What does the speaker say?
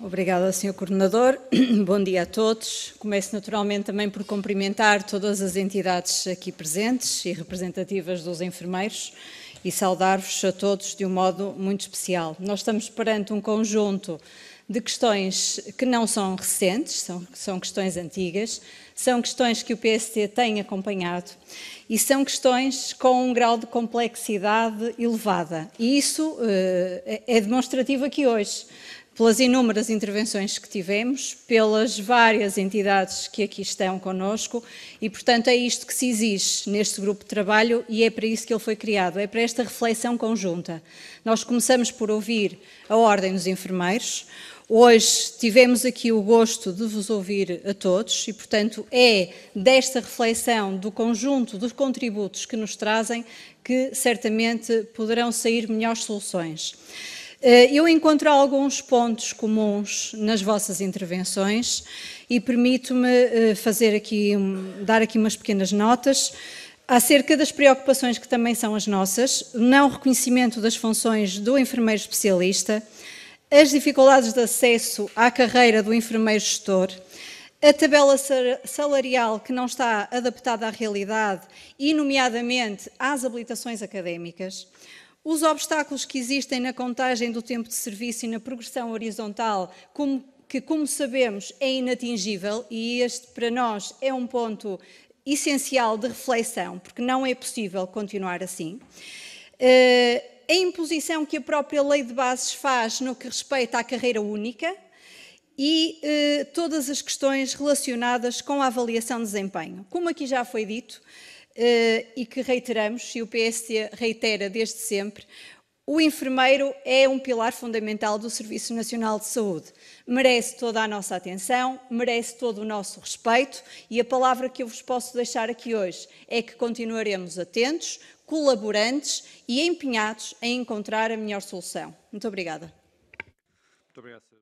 Obrigada, Sr. Coordenador. Bom dia a todos. Começo naturalmente também por cumprimentar todas as entidades aqui presentes e representativas dos enfermeiros e saudar-vos a todos de um modo muito especial. Nós estamos perante um conjunto de questões que não são recentes, são, são questões antigas, são questões que o PST tem acompanhado e são questões com um grau de complexidade elevada. E isso uh, é demonstrativo aqui hoje pelas inúmeras intervenções que tivemos, pelas várias entidades que aqui estão conosco e, portanto, é isto que se exige neste grupo de trabalho e é para isso que ele foi criado, é para esta reflexão conjunta. Nós começamos por ouvir a Ordem dos Enfermeiros, Hoje tivemos aqui o gosto de vos ouvir a todos e, portanto, é desta reflexão do conjunto dos contributos que nos trazem que certamente poderão sair melhores soluções. Eh, eu encontro alguns pontos comuns nas vossas intervenções e permito-me eh, fazer aqui, dar aqui umas pequenas notas acerca das preocupações que também são as nossas, não reconhecimento das funções do enfermeiro especialista, as dificuldades de acesso à carreira do enfermeiro gestor, a tabela salarial que não está adaptada à realidade e, nomeadamente, às habilitações académicas, os obstáculos que existem na contagem do tempo de serviço e na progressão horizontal, como, que, como sabemos, é inatingível, e este para nós é um ponto essencial de reflexão, porque não é possível continuar assim. Eh, a imposição que a própria lei de bases faz no que respeita à carreira única e eh, todas as questões relacionadas com a avaliação de desempenho. Como aqui já foi dito, eh, e que reiteramos, e o PST reitera desde sempre, o enfermeiro é um pilar fundamental do Serviço Nacional de Saúde. Merece toda a nossa atenção, merece todo o nosso respeito e a palavra que eu vos posso deixar aqui hoje é que continuaremos atentos, colaborantes e empenhados em encontrar a melhor solução. Muito obrigada. Muito obrigado,